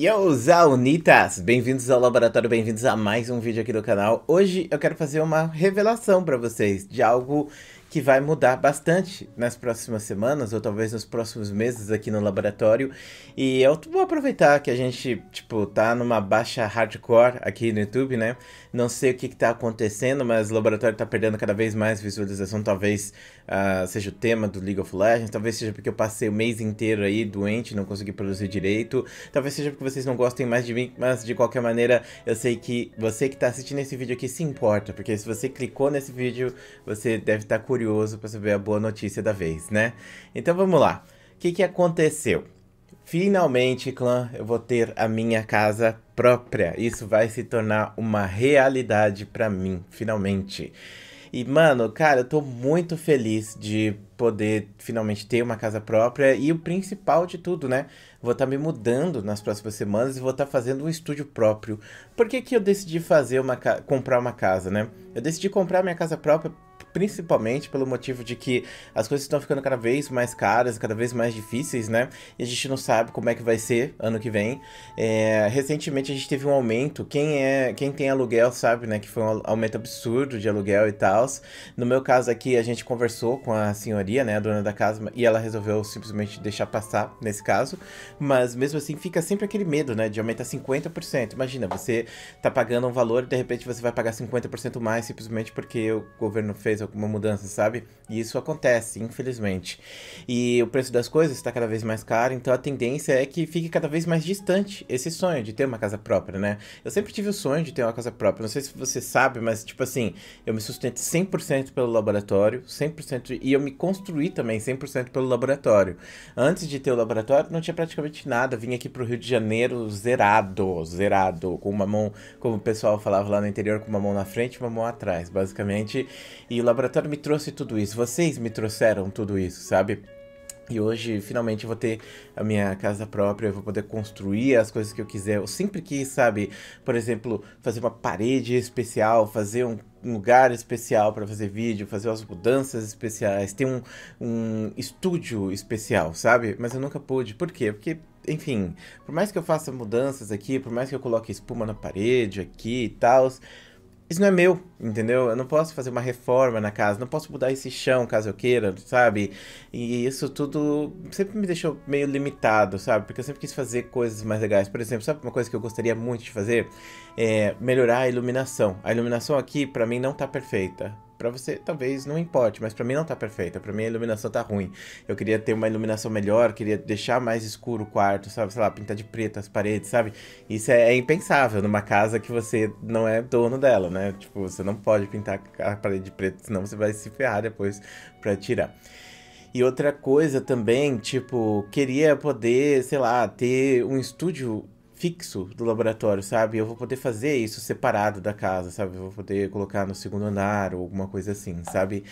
Yo, Zaunitas! Bem-vindos ao laboratório, bem-vindos a mais um vídeo aqui do canal. Hoje eu quero fazer uma revelação para vocês de algo que vai mudar bastante nas próximas semanas ou talvez nos próximos meses aqui no laboratório. E eu vou aproveitar que a gente, tipo, tá numa baixa hardcore aqui no YouTube, né? Não sei o que, que tá acontecendo, mas o laboratório tá perdendo cada vez mais visualização. Talvez uh, seja o tema do League of Legends, talvez seja porque eu passei o mês inteiro aí doente, não consegui produzir direito, talvez seja porque vocês não gostem mais de mim, mas de qualquer maneira, eu sei que você que tá assistindo esse vídeo aqui se importa, porque se você clicou nesse vídeo, você deve estar tá curioso curioso para saber a boa notícia da vez, né? Então vamos lá. O que, que aconteceu? Finalmente, clã, eu vou ter a minha casa própria. Isso vai se tornar uma realidade para mim, finalmente. E, mano, cara, eu tô muito feliz de poder finalmente ter uma casa própria. E o principal de tudo, né? Vou estar tá me mudando nas próximas semanas e vou estar tá fazendo um estúdio próprio. Por que, que eu decidi fazer uma comprar uma casa, né? Eu decidi comprar minha casa própria principalmente pelo motivo de que as coisas estão ficando cada vez mais caras, cada vez mais difíceis, né? E a gente não sabe como é que vai ser ano que vem. É, recentemente a gente teve um aumento. Quem é, quem tem aluguel sabe, né, que foi um aumento absurdo de aluguel e tal. No meu caso aqui a gente conversou com a senhoria, né, a dona da casa, e ela resolveu simplesmente deixar passar nesse caso. Mas mesmo assim fica sempre aquele medo, né, de aumentar 50%. Imagina, você tá pagando um valor e de repente você vai pagar 50% mais simplesmente porque o governo fez fez alguma mudança, sabe? E isso acontece, infelizmente. E o preço das coisas está cada vez mais caro, então a tendência é que fique cada vez mais distante esse sonho de ter uma casa própria, né? Eu sempre tive o sonho de ter uma casa própria. Não sei se você sabe, mas tipo assim, eu me sustento 100% pelo laboratório, 100% e eu me construí também 100% pelo laboratório. Antes de ter o laboratório, não tinha praticamente nada. Vim aqui pro Rio de Janeiro zerado, zerado, com uma mão, como o pessoal falava lá no interior, com uma mão na frente, uma mão atrás, basicamente. E o laboratório me trouxe tudo isso, vocês me trouxeram tudo isso, sabe? E hoje, finalmente, vou ter a minha casa própria, vou poder construir as coisas que eu quiser. Eu sempre quis, sabe, por exemplo, fazer uma parede especial, fazer um lugar especial para fazer vídeo, fazer as mudanças especiais, ter um, um estúdio especial, sabe? Mas eu nunca pude. Por quê? Porque, enfim, por mais que eu faça mudanças aqui, por mais que eu coloque espuma na parede aqui e tal, isso não é meu, entendeu? Eu não posso fazer uma reforma na casa, não posso mudar esse chão caso eu queira, sabe? E isso tudo sempre me deixou meio limitado, sabe? Porque eu sempre quis fazer coisas mais legais. Por exemplo, sabe uma coisa que eu gostaria muito de fazer? É melhorar a iluminação. A iluminação aqui, para mim, não tá perfeita para você talvez não importe, mas para mim não tá perfeita, para mim a iluminação tá ruim. Eu queria ter uma iluminação melhor, queria deixar mais escuro o quarto, sabe, sei lá, pintar de preto as paredes, sabe? Isso é, é impensável numa casa que você não é dono dela, né? Tipo, você não pode pintar a parede de preto, senão você vai se ferrar depois para tirar. E outra coisa também, tipo, queria poder, sei lá, ter um estúdio fixo do laboratório, sabe? Eu vou poder fazer isso separado da casa, sabe? Eu vou poder colocar no segundo andar ou alguma coisa assim, sabe?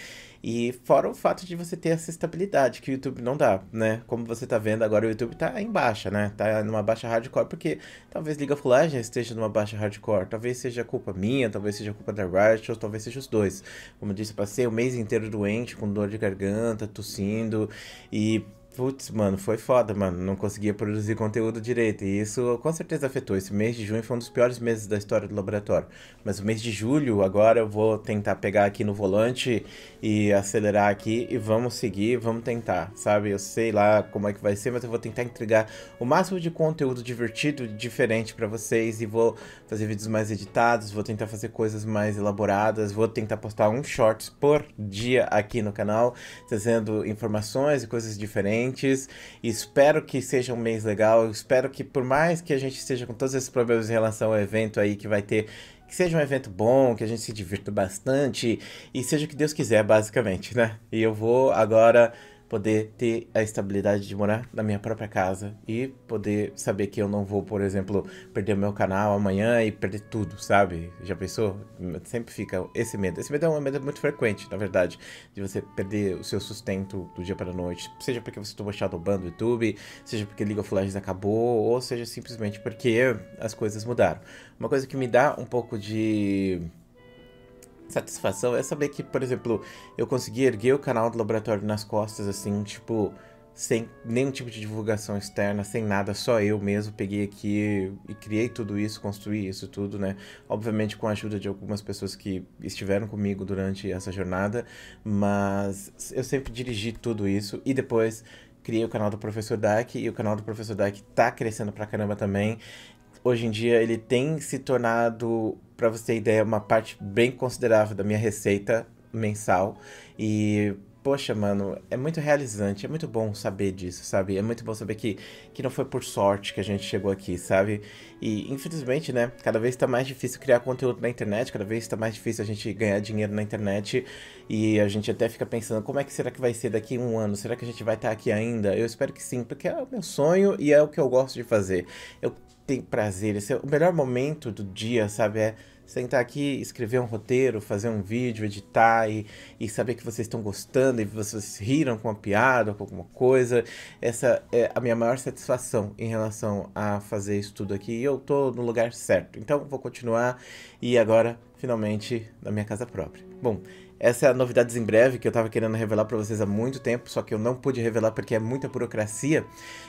E fora o fato de você ter essa estabilidade que o YouTube não dá, né? Como você tá vendo agora, o YouTube tá em baixa, né? Tá numa baixa hardcore, porque talvez Liga Fulagem esteja numa baixa hardcore. Talvez seja culpa minha, talvez seja culpa da Riot, talvez seja os dois. Como eu disse, passei o mês inteiro doente, com dor de garganta, tossindo e Putz, mano, foi foda, mano. Não conseguia produzir conteúdo direito. E isso com certeza afetou. Esse mês de junho foi um dos piores meses da história do laboratório. Mas o mês de julho, agora eu vou tentar pegar aqui no volante e acelerar aqui e vamos seguir, vamos tentar, sabe? Eu sei lá como é que vai ser, mas eu vou tentar entregar o máximo de conteúdo divertido, diferente para vocês. E vou fazer vídeos mais editados, vou tentar fazer coisas mais elaboradas, vou tentar postar um shorts por dia aqui no canal, trazendo informações e coisas diferentes diferentes. Espero que seja um mês legal. Espero que, por mais que a gente esteja com todos esses problemas em relação ao evento aí que vai ter, que seja um evento bom, que a gente se divirta bastante e seja o que Deus quiser, basicamente, né? E eu vou agora poder ter a estabilidade de morar na minha própria casa e poder saber que eu não vou, por exemplo, perder o meu canal amanhã e perder tudo, sabe? Já pensou? Sempre fica esse medo. Esse medo é um medo muito frequente, na verdade, de você perder o seu sustento do dia para a noite, seja porque você tomou shadowban do YouTube, seja porque League of Legends acabou, ou seja simplesmente porque as coisas mudaram. Uma coisa que me dá um pouco de satisfação é saber que, por exemplo, eu consegui erguer o canal do laboratório nas costas, assim, tipo, sem nenhum tipo de divulgação externa, sem nada, só eu mesmo peguei aqui e criei tudo isso, construí isso tudo, né? Obviamente com a ajuda de algumas pessoas que estiveram comigo durante essa jornada, mas eu sempre dirigi tudo isso e depois criei o canal do Professor Dak e o canal do Professor Dak tá crescendo pra caramba também hoje em dia ele tem se tornado, para você ter ideia, uma parte bem considerável da minha receita mensal. E poxa, mano, é muito realizante, é muito bom saber disso, sabe? É muito bom saber que, que não foi por sorte que a gente chegou aqui, sabe? E infelizmente, né, cada vez está mais difícil criar conteúdo na internet, cada vez está mais difícil a gente ganhar dinheiro na internet e a gente até fica pensando como é que será que vai ser daqui a um ano? Será que a gente vai estar tá aqui ainda? Eu espero que sim, porque é o meu sonho e é o que eu gosto de fazer. Eu tenho prazer, esse é o melhor momento do dia, sabe? É sentar aqui, escrever um roteiro, fazer um vídeo, editar e, e saber que vocês estão gostando e vocês riram com uma piada, com alguma coisa. Essa é a minha maior satisfação em relação a fazer isso tudo aqui. E eu tô no lugar certo. Então vou continuar e agora, finalmente, na minha casa própria. Bom, essa é a novidades em breve que eu tava querendo revelar para vocês há muito tempo, só que eu não pude revelar porque é muita burocracia.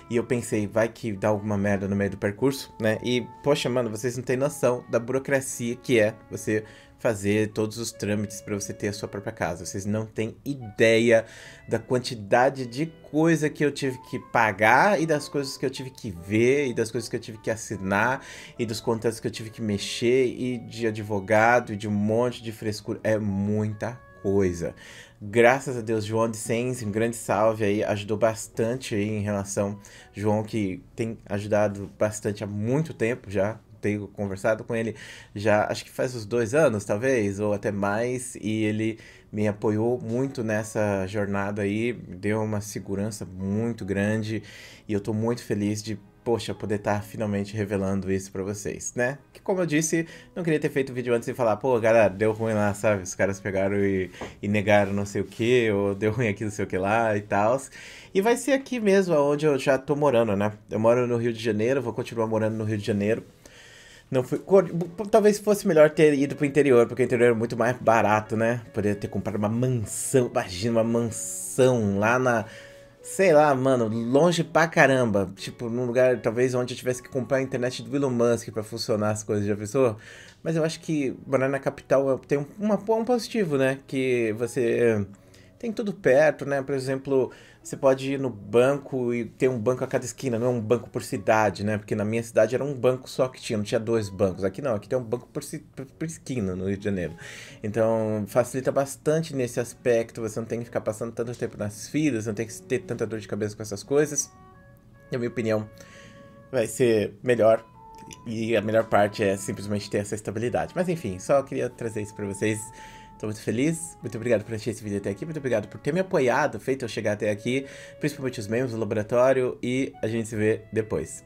E eu pensei, vai que dá alguma merda no meio do percurso, né? E, poxa, mano, vocês não têm noção da burocracia que é você fazer todos os trâmites para você ter a sua própria casa. Vocês não têm ideia da quantidade de coisa que eu tive que pagar e das coisas que eu tive que ver e das coisas que eu tive que assinar e dos contratos que eu tive que mexer e de advogado e de um monte de frescura. É muita coisa. Graças a Deus, João de Sens, um grande salve aí, ajudou bastante aí em relação. João que tem ajudado bastante há muito tempo já, tenho conversado com ele já, acho que faz uns dois anos, talvez, ou até mais, e ele me apoiou muito nessa jornada aí, deu uma segurança muito grande, e eu estou muito feliz de poxa, poder estar tá finalmente revelando isso para vocês, né? Que como eu disse, não queria ter feito o vídeo antes e falar, pô, galera, deu ruim lá, sabe? Os caras pegaram e, e negaram não sei o que, ou deu ruim aqui não sei o que lá e tal. E vai ser aqui mesmo, onde eu já tô morando, né? Eu moro no Rio de Janeiro, vou continuar morando no Rio de Janeiro. Não fui, talvez fosse melhor ter ido pro interior, porque o interior é muito mais barato, né? Poderia ter comprado uma mansão, imagina uma mansão lá na. Sei lá, mano, longe pra caramba. Tipo, num lugar talvez onde eu tivesse que comprar a internet do Elon Musk pra funcionar as coisas, já pensou? Mas eu acho que morar na capital é, tem uma, um positivo, né? Que você tem tudo perto, né? Por exemplo, você pode ir no banco e ter um banco a cada esquina, não é um banco por cidade, né? Porque na minha cidade era um banco só que tinha, não tinha dois bancos. Aqui não, aqui tem um banco por, por, por esquina no Rio de Janeiro. Então facilita bastante nesse aspecto, você não tem que ficar passando tanto tempo nas filas, não tem que ter tanta dor de cabeça com essas coisas. Na minha opinião, vai ser melhor e a melhor parte é simplesmente ter essa estabilidade. Mas enfim, só queria trazer isso para vocês. Tô muito feliz, muito obrigado por assistir esse vídeo até aqui, muito obrigado por ter me apoiado, feito eu chegar até aqui, principalmente os membros do laboratório, e a gente se vê depois.